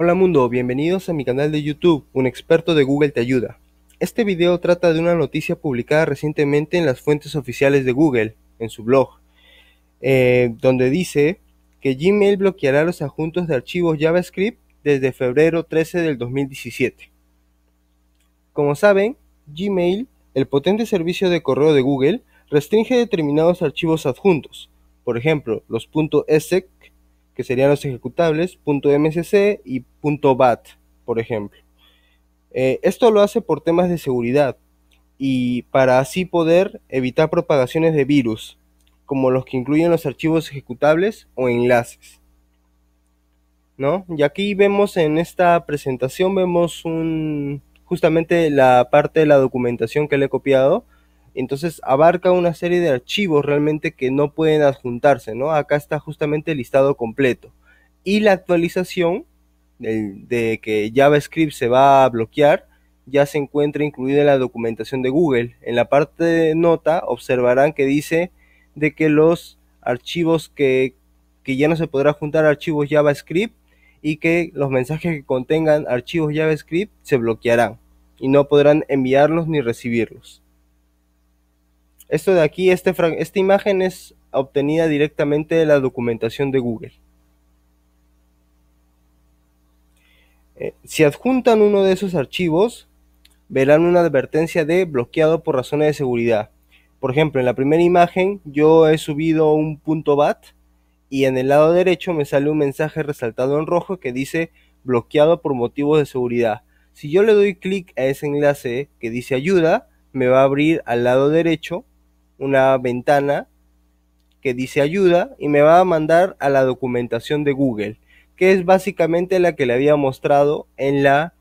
Hola mundo, bienvenidos a mi canal de YouTube, un experto de Google te ayuda. Este video trata de una noticia publicada recientemente en las fuentes oficiales de Google, en su blog, eh, donde dice que Gmail bloqueará los adjuntos de archivos JavaScript desde febrero 13 del 2017. Como saben, Gmail, el potente servicio de correo de Google, restringe determinados archivos adjuntos, por ejemplo, los .exe que serían los ejecutables, .mcc y .bat, por ejemplo. Eh, esto lo hace por temas de seguridad y para así poder evitar propagaciones de virus, como los que incluyen los archivos ejecutables o enlaces. ¿No? Y aquí vemos en esta presentación, vemos un, justamente la parte de la documentación que le he copiado, entonces abarca una serie de archivos realmente que no pueden adjuntarse, ¿no? Acá está justamente el listado completo. Y la actualización de, que JavaScript se va a bloquear ya se encuentra incluida en la documentación de Google. En la parte de nota observarán que dice de que los archivos que, que ya no se podrá juntar archivos JavaScript y que los mensajes que contengan archivos JavaScript se bloquearán y no podrán enviarlos ni recibirlos. Esto de aquí, este esta imagen es obtenida directamente de la documentación de Google. Eh, si adjuntan uno de esos archivos, verán una advertencia de bloqueado por razones de seguridad. Por ejemplo, en la primera imagen yo he subido un punto .bat y en el lado derecho me sale un mensaje resaltado en rojo que dice bloqueado por motivos de seguridad. Si yo le doy clic a ese enlace que dice ayuda, me va a abrir al lado derecho una ventana que dice ayuda y me va a mandar a la documentación de Google, que es básicamente la que le había mostrado en la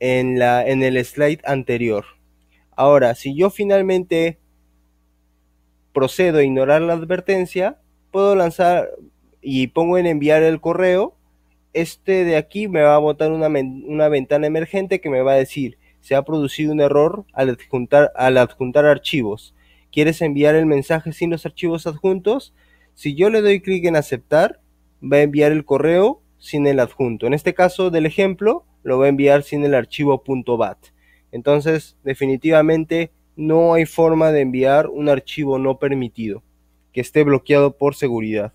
en la en el slide anterior. Ahora, si yo finalmente procedo a ignorar la advertencia, puedo lanzar y pongo en enviar el correo, este de aquí me va a botar una, una ventana emergente que me va a decir se ha producido un error al adjuntar, al adjuntar archivos ¿Quieres enviar el mensaje sin los archivos adjuntos? Si yo le doy clic en aceptar, va a enviar el correo sin el adjunto. En este caso del ejemplo, lo va a enviar sin el archivo .bat. Entonces, definitivamente no hay forma de enviar un archivo no permitido que esté bloqueado por seguridad.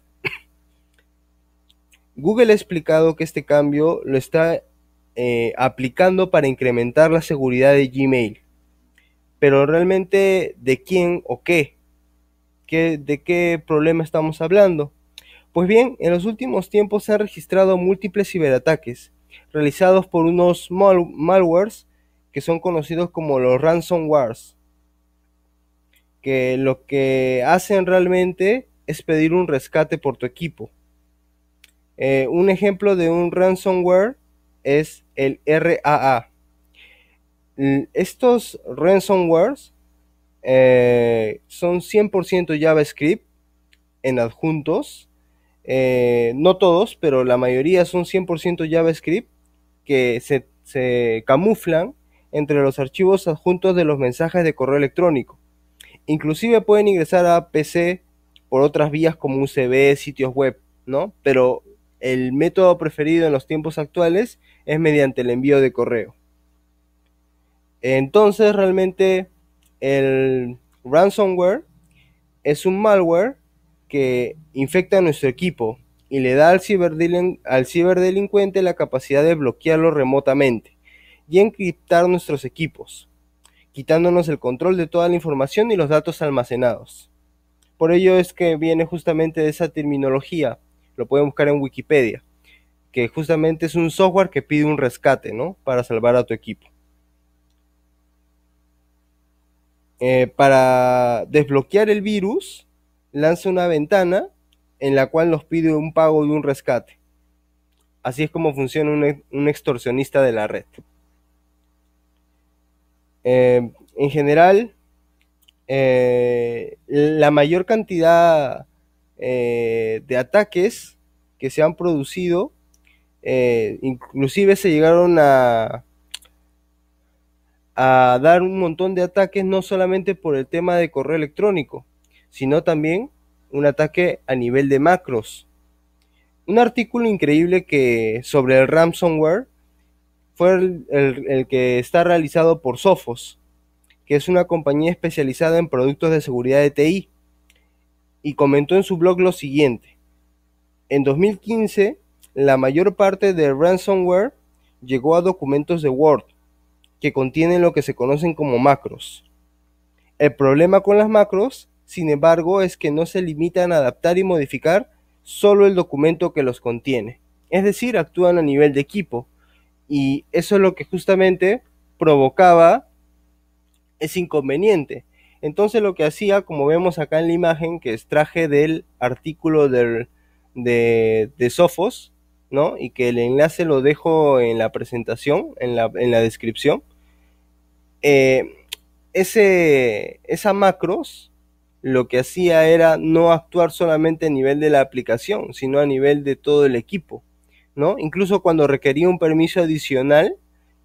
Google ha explicado que este cambio lo está eh, aplicando para incrementar la seguridad de Gmail pero realmente de quién o qué, de qué problema estamos hablando. Pues bien, en los últimos tiempos se han registrado múltiples ciberataques realizados por unos malwares que son conocidos como los ransomwares, que lo que hacen realmente es pedir un rescate por tu equipo. Eh, un ejemplo de un ransomware es el RAA, Mm, estos ransomwares eh, son 100% JavaScript en adjuntos. Eh, no todos, pero la mayoría son 100% JavaScript que se, camuflan entre los archivos adjuntos de los mensajes de correo electrónico. Inclusive pueden ingresar a PC por otras vías como UCB, sitios web, ¿no? Pero el método preferido en los tiempos actuales es mediante el envío de correo. Entonces realmente el ransomware es un malware que infecta a nuestro equipo y le da al, ciberdelincuente la capacidad de bloquearlo remotamente y encriptar nuestros equipos, quitándonos el control de toda la información y los datos almacenados. Por ello es que viene justamente de esa terminología, lo pueden buscar en Wikipedia, que justamente es un software que pide un rescate, ¿no? Para salvar a tu equipo. Eh, para desbloquear el virus, lanza una ventana en la cual nos pide un pago y un rescate. Así es como funciona un, extorsionista de la red. Eh, en general, eh, la mayor cantidad de ataques que se han producido, inclusive se llegaron a, a dar un montón de ataques, no solamente por el tema de correo electrónico, sino también un ataque a nivel de macros. Un artículo increíble que sobre el ransomware fue el, el que está realizado por Sophos, que es una compañía especializada en productos de seguridad de TI, y comentó en su blog lo siguiente. En 2015, la mayor parte del ransomware llegó a documentos de Word, que contienen lo que se conocen como macros. El problema con las macros, sin embargo, es que no se limitan a adaptar y modificar solo el documento que los contiene. Es decir, actúan a nivel de equipo. Y eso es lo que justamente provocaba ese inconveniente. Entonces lo que hacía, como vemos acá en la imagen que extraje del artículo de, de, Sophos, ¿no? Y que el enlace lo dejo en la presentación, en la, en la descripción. Eh, ese, esa macros lo que hacía era no actuar solamente a nivel de la aplicación, sino a nivel de todo el equipo. ¿no? Incluso cuando requería un permiso adicional,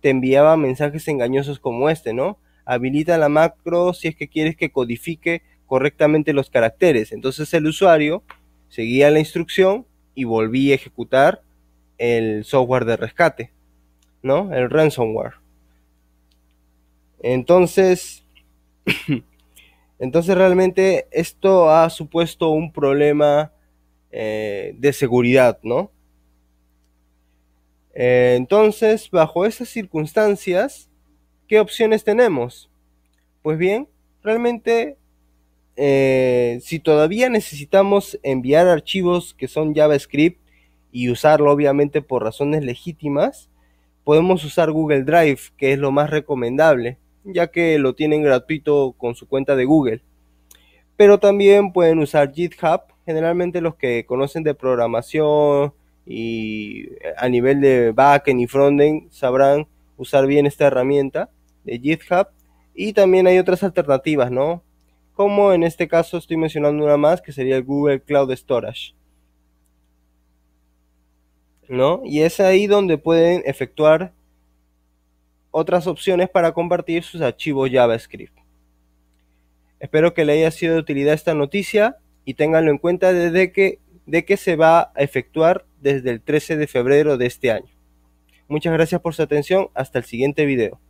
te enviaba mensajes engañosos como este, ¿no? Habilita la macro si es que quieres que codifique correctamente los caracteres. Entonces el usuario seguía la instrucción y volvía a ejecutar el software de rescate, ¿no? El ransomware. Entonces, entonces realmente esto ha supuesto un problema eh, de seguridad, ¿no? Eh, entonces, bajo esas circunstancias, ¿qué opciones tenemos? Pues bien, realmente, eh, si todavía necesitamos enviar archivos que son JavaScript y usarlo obviamente por razones legítimas, podemos usar Google Drive, que es lo más recomendable ya que lo tienen gratuito con su cuenta de Google. Pero también pueden usar GitHub, generalmente los que conocen de programación y eh, a nivel de backend y frontend sabrán usar bien esta herramienta de GitHub. Y también hay otras alternativas, ¿no? Como en este caso estoy mencionando una más que sería el Google Cloud Storage. ¿No? Y es ahí donde pueden efectuar otras opciones para compartir sus archivos JavaScript. Espero que le haya sido de utilidad esta noticia y ténganlo en cuenta desde que, de que se va a efectuar desde el 13 de febrero de este año. Muchas gracias por su atención, hasta el siguiente video.